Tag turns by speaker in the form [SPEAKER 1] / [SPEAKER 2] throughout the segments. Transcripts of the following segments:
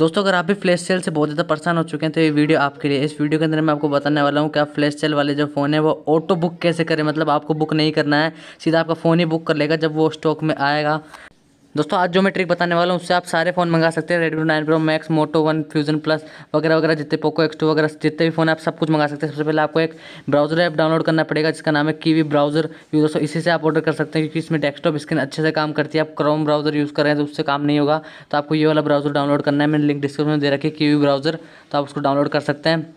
[SPEAKER 1] दोस्तों अगर आप भी फ्लैश सेल से बहुत ज़्यादा परेशान हो चुके हैं तो ये वीडियो आपके लिए इस वीडियो के अंदर मैं आपको बताने वाला हूँ कि आप फ्लैश सेल वाले जो फ़ोन है वो ऑटो बुक कैसे करें मतलब आपको बुक नहीं करना है सीधा आपका फ़ोन ही बुक कर लेगा जब वो स्टॉक में आएगा दोस्तों आज जो मैं ट्रिक बताने वाला हूँ उससे आप सारे फ़ोन मंगा सकते हैं Redmi nine pro max Moto one fusion plus वगैरह वगैरह जितने पोको एक्स टू वगैरह जितने भी फ़ोन आप सब कुछ मंगा सकते हैं सबसे पहले आपको एक ब्राउजर ऐप डाउनलोड करना पड़ेगा जिसका नाम है कीवी ब्राउजर यूज़ दोस्तों इसी से आप ऑर्डर कर सकते हैं क्योंकि इसमें डेस्कटॉप स्क्रीन अच्छे से काम करती है आप क्रोम ब्राउजर यूज़ कर रहे हैं तो उससे काम नहीं होगा तो आपको ये वाला ब्राउजर डाउनलोड करना है मैंने लिंक डिस्क्रिप्शन में दे रखी है कीवी ब्राउजर तो आप उसको डाउनलोड कर सकते हैं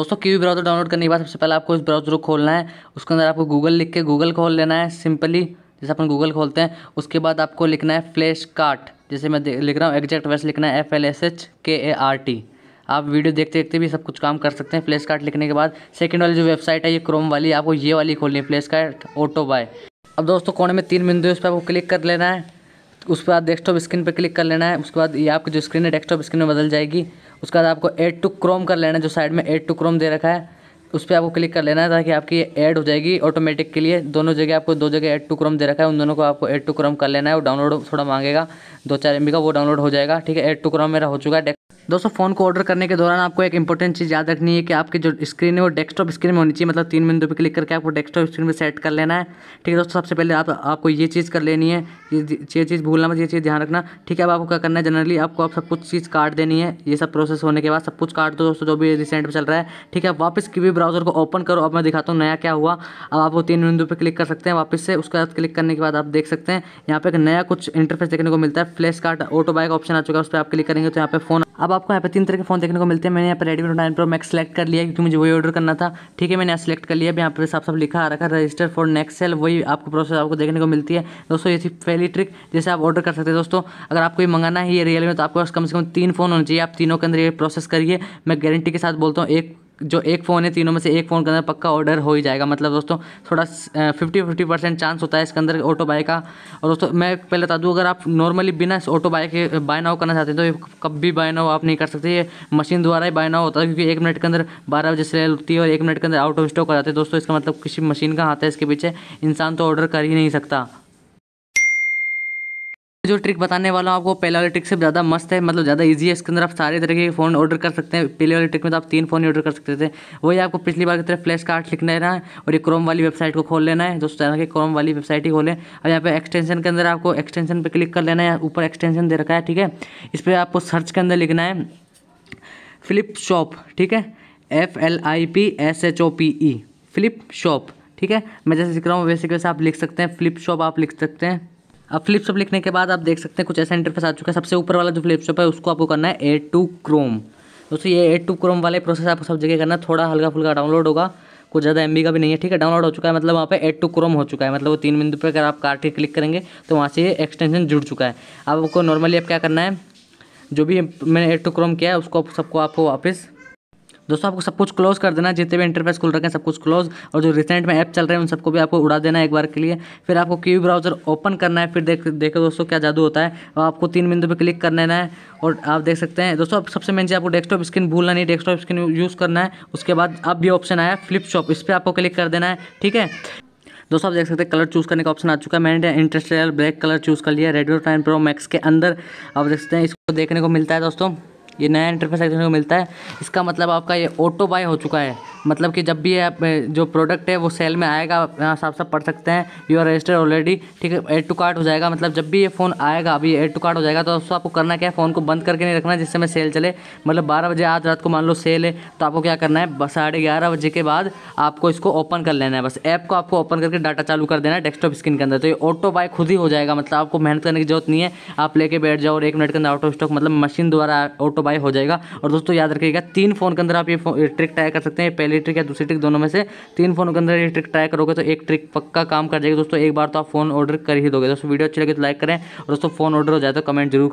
[SPEAKER 1] दोस्तों कीवी ब्राउजर डाउनलोड करने के बाद सबसे पहले आपको इस ब्राउजर को खोलना है उसके अंदर आपको गूगल लिख के गूगल खोल लेना है सिंपली जैसे अपन गूगल खोलते हैं उसके बाद आपको लिखना है फ्लैश कार्ट जैसे मैं लिख रहा हूँ एग्जैक्ट वैसे लिखना है F L S H K A R T आप वीडियो देखते देखते भी सब कुछ काम कर सकते हैं फ्लैश कार्ट लिखने के बाद सेकेंड वाली जो वेबसाइट है ये क्रोम वाली आपको ये वाली खोलनी है फ्लैश कार्ट ऑटो बाय अब दोस्तों कोने में तीन बिंदु है उस पर आपको क्लिक कर लेना है उस पर आप डेस्कटॉप स्क्रीन पर क्लिक कर लेना है उसके बाद ये आपकी जो स्क्रीन है डेस्कटॉप स्क्रीन में बदल जाएगी उसके बाद आपको एड टू क्रोम कर लेना है जो साइड में एड टू क्रोम दे रखा है उस पर आपको क्लिक कर लेना है ताकि आपकी ऐड हो जाएगी ऑटोमेटिक के लिए दोनों जगह आपको दो जगह ऐड टू क्रम दे रखा है उन दोनों को आपको ऐड टू क्रम कर लेना है और डाउनलोड थोड़ा मांगेगा दो चार एम का वो डाउनलोड हो जाएगा ठीक है ऐड टू क्रम मेरा हो चुका है दोस्तों फ़ोन को ऑर्डर करने के दौरान आपको एक इंपॉर्टेंट चीज़ याद रखनी है कि आपकी जो स्क्रीन है वो डेस्कटॉप स्क्रीन में होनी चाहिए मतलब तीन बिंदु पर क्लिक करके आपको डेस्कटॉप स्क्रीन पर सेट कर लेना है ठीक है दोस्तों सबसे पहले आप आपको ये चीज़ कर लेनी है ये चीज़ भूलना मत ये चीज़ ध्यान रखना ठीक है अब आपको क्या करना है जनरली आपको आप सब कुछ चीज़ काट देनी है ये सब प्रोसेस होने के बाद सब कुछ काट दो दोस्तों जो भी रिसेंट में चल रहा है ठीक है वापस किवी ब्राउजर को ओपन करो अब मैं दिखाता हूँ नया क्या हुआ अब आप वो तीन बिंदु पर क्लिक कर सकते हैं वापस से उसके बाद क्लिक करने के बाद आप देख सकते हैं यहाँ पे एक नया कुछ इंटरफेस देखने को मिलता है flash card auto bike option आ चुका है उस पर आप क्लिक करेंगे तो यहाँ पे फोन अब आपको यहाँ पर तीन तरह के फ़ोन देखने को मिलते हैं मैंने यहाँ पे Redmi Note nine pro max select कर लिया क्योंकि मुझे वही ऑर्डर करना था ठीक है मैंने यहाँ सेलेक्ट कर लिया अब यहाँ पर साफ साफ लिखा आ रखा रजिस्टर फॉर नेक्स्ट सेल वही आपको प्रोसेस आपको देखने को मिलती है दोस्तों ये थी पहली ट्रिक जैसे आप ऑर्डर कर सकते हैं दोस्तों अगर आपको ये मंगाना है ये रियलमी तो आपके पास कम से कम तीन फोन होने चाहिए आप तीनों के अंदर ये प्रोसेस करिए मैं गारंटी के साथ बोलता हूँ एक जो एक फ़ोन है तीनों में से एक फ़ोन के अंदर पक्का ऑर्डर हो ही जाएगा मतलब दोस्तों थोड़ा फिफ्टी फिफ्टी परसेंट चांस होता है इसके अंदर ऑटो बाय का और दोस्तों मैं पहले बता दूँ अगर आप नॉर्मली बिना ऑटो बाय के बाय नाउ करना चाहते हैं तो कभी बाय नाउ आप नहीं कर सकते ये मशीन द्वारा ही बाय नाउ होता है क्योंकि एक मिनट के अंदर बारह बजे सेल होती है और एक मिनट के अंदर आउट ऑफ स्टॉक हो जाते हैं दोस्तों इसका मतलब किसी मशीन का हाथ है इसके पीछे इंसान तो ऑर्डर कर ही नहीं सकता जो ट्रिक बताने वाला हूँ आपको पहले वाले ट्रिक से ज़्यादा मस्त है मतलब ज़्यादा ईजी है इसके अंदर आप सारे तरह के फ़ोन ऑर्डर कर सकते हैं पहले वाले ट्रिक में तो आप तीन फ़ोन ही ऑर्डर कर सकते थे वही आपको पिछली बार की तरह फ्लैश कार्ड लिख लेना है और ये क्रोम वाली वेबसाइट को खोल लेना है दोस्तों यहाँ की क्रोम वाली वेबसाइट ही खोलें और यहाँ पर एक्सटेंशन के अंदर आपको एक्सटेंशन पर क्लिक कर लेना है ऊपर एक्सटेंशन दे रखा है ठीक है इस पर आपको सर्च के अंदर लिखना है फ्लिप शॉप ठीक है F L I P S H O P E flip shop ठीक है मैं जैसे लिख रहा हूँ वैसे वैसे आप लिख सकते हैं फ्लिप शॉप आप लिख सकते हैं अब फ्लिपशॉप लिखने के बाद आप देख सकते हैं कुछ ऐसा इंटरफेस आ चुका है सबसे ऊपर वाला जो फ्लिपशॉप है उसको आपको करना है एड टू क्रोम दोस्तों ये एड टू क्रोम वाले प्रोसेस आपको सब जगह करना थोड़ा हल्का फुल्का डाउनलोड होगा कुछ ज़्यादा एम का भी नहीं है ठीक है डाउनलोड हो चुका है मतलब वहाँ पे एड टू क्रोम हो चुका है मतलब वो तीन बिंदु पर अगर आप कार्ड के क्लिक करेंगे तो वहाँ से ये एक्सटेंशन जुड़ चुका है आपको नॉर्मली अब क्या करना है जो भी मैंने एड टू क्रोम किया है उसको सबको आपको वापस दोस्तों आपको सब कुछ क्लोज कर देना जितने भी इंटरफेस खुल रखे हैं सब कुछ क्लोज और जो रिसेंट में ऐप चल रहे हैं उन सबको भी आपको उड़ा देना है एक बार के लिए फिर आपको क्यू ब्राउजर ओपन करना है फिर देख देखो दोस्तों क्या जादू होता है और आपको तीन बिंदु पर क्लिक कर लेना है और आप देख सकते हैं दोस्तों आप सबसे मेन चीज़ आपको डेस्कटॉप स्क्रीन भूलना नहीं डेस्कटॉप स्क्रीन यूज़ करना है उसके बाद अब भी ऑप्शन आया फ्लिपशॉप इस पर आपको क्लिक कर देना है ठीक है दोस्तों आप देख सकते हैं कलर चूज़ करने का ऑप्शन आ चुका है मैंने इंटरेस्ट ब्लैक कलर चूज़ कर लिया रेडियो टाइम प्रो मैक्स के अंदर आप देख सकते हैं इसको देखने को मिलता है दोस्तों ये नया इंटरफेस देखने को मिलता है इसका मतलब आपका ये ऑटो बाय हो चुका है मतलब कि जब भी आप जो प्रोडक्ट है वो सेल में आएगा यहाँ साफ साफ पढ़ सकते हैं यू आर रजिस्टर्ड ऑलरेडी ठीक है एड टू कार्ट हो जाएगा मतलब जब भी ये फ़ोन आएगा अभी एड टू कार्ट हो जाएगा तो उसको आपको करना क्या है फ़ोन को बंद करके नहीं रखना जिससे मैं सेल चले मतलब बारह बजे आज रात को मान लो सेल है तो आपको क्या करना है साढ़े ग्यारह बजे के बाद आपको इसको ओपन कर लेना है बस ऐप को आपको ओपन करके डाटा चालू कर देना है डेस्कटॉप स्क्रीन के अंदर तो ये ऑटो बाय खुद ही हो जाएगा मतलब आपको मेहनत करने की जरूरत नहीं है आप लेके बैठ जाओ और एक मिनट के अंदर आउट ऑफ स्टॉक मतलब मशीन द्वारा ऑटो बाय हो जाएगा और दोस्तों याद रखिएगा तीन फ़ोन के अंदर आप ये ट्रिक ट्राई कर सकते हैं पहले पहली ट्रिक या दूसरी ट्रिक दोनों में से तीन फोन के अंदर ये ट्रिक ट्राई करोगे तो एक ट्रिक पक्का काम कर जाएगी दोस्तों एक बार तो आप फोन ऑर्डर कर ही दोगे दोस्तों वीडियो अच्छी लगे तो लाइक करें और दोस्तों फोन ऑर्डर हो जाए तो कमेंट जरूर